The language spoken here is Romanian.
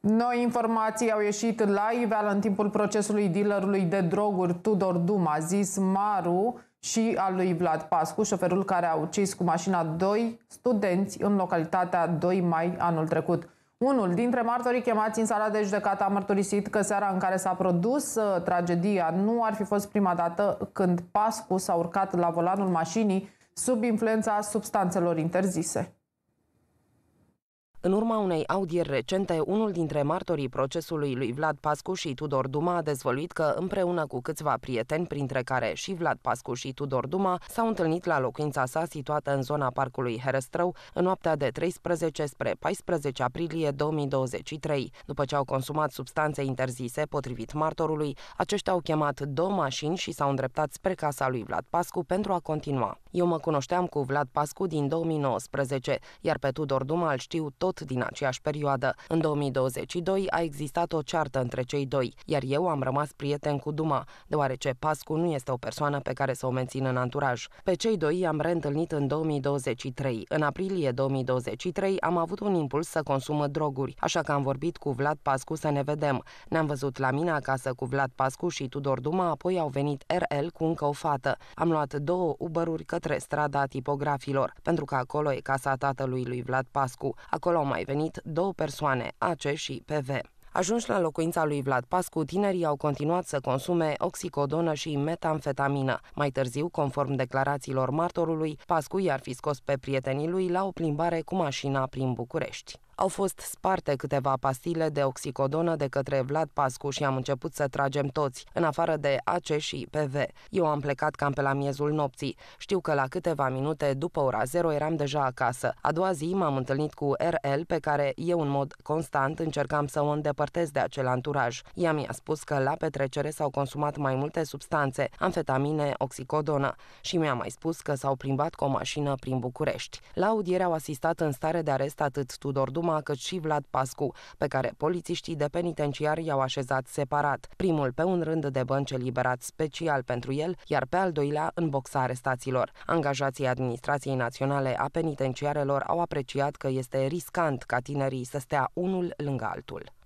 Noi informații au ieșit la iveală în timpul procesului dealerului de droguri Tudor Duma, zis Maru, și al lui Vlad Pascu, șoferul care a ucis cu mașina doi studenți în localitatea 2 mai anul trecut. Unul dintre martorii chemați în sala de judecată a mărturisit că seara în care s-a produs uh, tragedia nu ar fi fost prima dată când Pascu s-a urcat la volanul mașinii sub influența substanțelor interzise. În urma unei audieri recente, unul dintre martorii procesului lui Vlad Pascu și Tudor Duma a dezvăluit că împreună cu câțiva prieteni, printre care și Vlad Pascu și Tudor Duma, s-au întâlnit la locuința sa situată în zona parcului Herăstrău în noaptea de 13 spre 14 aprilie 2023. După ce au consumat substanțe interzise, potrivit martorului, aceștia au chemat două mașini și s-au îndreptat spre casa lui Vlad Pascu pentru a continua. Eu mă cunoșteam cu Vlad Pascu din 2019, iar pe Tudor Duma îl știu tot tot din aceeași perioadă. În 2022 a existat o ceartă între cei doi, iar eu am rămas prieten cu Duma, deoarece Pascu nu este o persoană pe care să o mențin în anturaj. Pe cei doi i-am reîntâlnit în 2023. În aprilie 2023 am avut un impuls să consumă droguri, așa că am vorbit cu Vlad Pascu să ne vedem. Ne-am văzut la mine acasă cu Vlad Pascu și Tudor Duma, apoi au venit RL cu încă o fată. Am luat două uber către strada tipografilor, pentru că acolo e casa tatălui lui Vlad Pascu. Acolo au mai venit două persoane, AC și PV. Ajunși la locuința lui Vlad Pascu, tinerii au continuat să consume oxicodonă și metamfetamină. Mai târziu, conform declarațiilor martorului, Pascu i-ar fi scos pe prietenii lui la o plimbare cu mașina prin București. Au fost sparte câteva pastile de oxicodonă de către Vlad Pascu și am început să tragem toți, în afară de AC și PV. Eu am plecat cam pe la miezul nopții. Știu că la câteva minute după ora 0 eram deja acasă. A doua zi m-am întâlnit cu RL, pe care eu în mod constant încercam să o îndepărtez de acel anturaj. Ea mi-a spus că la petrecere s-au consumat mai multe substanțe, amfetamine, oxicodonă, și mi-a mai spus că s-au plimbat cu o mașină prin București. La audiere au asistat în stare de arest atât Tudor Duma, Toma, cât și Vlad Pascu, pe care polițiștii de penitenciar i-au așezat separat, primul pe un rând de bănci eliberat special pentru el, iar pe al doilea în boxa arestaților. Angajații Administrației Naționale a Penitenciarelor au apreciat că este riscant ca tinerii să stea unul lângă altul.